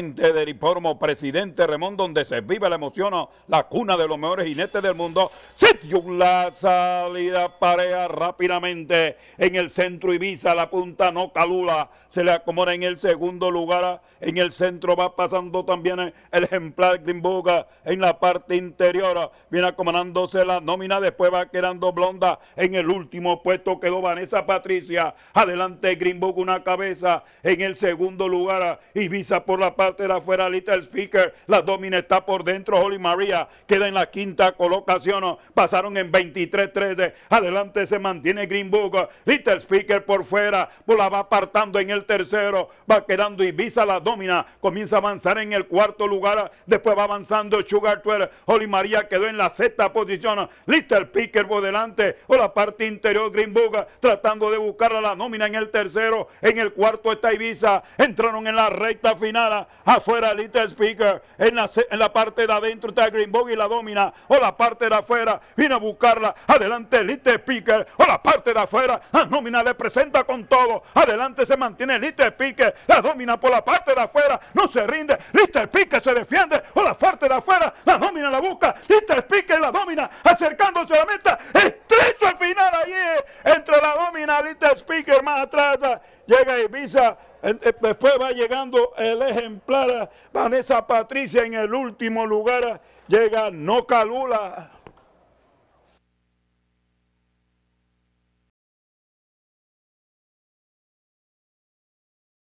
del informo Presidente Remón, donde se vive la emoción, la cuna de los mejores jinetes del mundo. dio la salida pareja rápidamente en el centro Ibiza, la punta no calula, se le acomoda en el segundo lugar, en el centro va pasando también el ejemplar Grimbuga en la parte interior, viene acomodándose la nómina, después va quedando blonda, en el último puesto quedó Vanessa Patricia, adelante Grimbuga una cabeza, en el segundo lugar Ibiza por la parte parte afuera, Little Speaker. La Domina está por dentro. Holy María queda en la quinta colocación. Pasaron en 23-13. Adelante se mantiene Green Book. Little Speaker por fuera. la va apartando en el tercero. Va quedando Ibiza. La Domina comienza a avanzar en el cuarto lugar. Después va avanzando Sugar Twirl. Holy María quedó en la sexta posición. Little Speaker por delante. O la parte interior Green tratando de buscar a la nómina en el tercero. En el cuarto está Ibiza. Entraron en la recta final afuera el little speaker, en la, en la parte de adentro está el y la domina, o la parte de afuera, vino a buscarla, adelante el little speaker, o la parte de afuera, la nómina le presenta con todo, adelante se mantiene el little speaker, la domina por la parte de afuera, no se rinde, little speaker se defiende, o la parte de afuera, la domina la busca, little speaker la domina, acercándose a la meta, estrecho al final ahí eh, entre la finalista speaker más atrás, ah, llega Ibiza, eh, después va llegando el ejemplar ah, Vanessa Patricia en el último lugar, ah, llega Nocalula.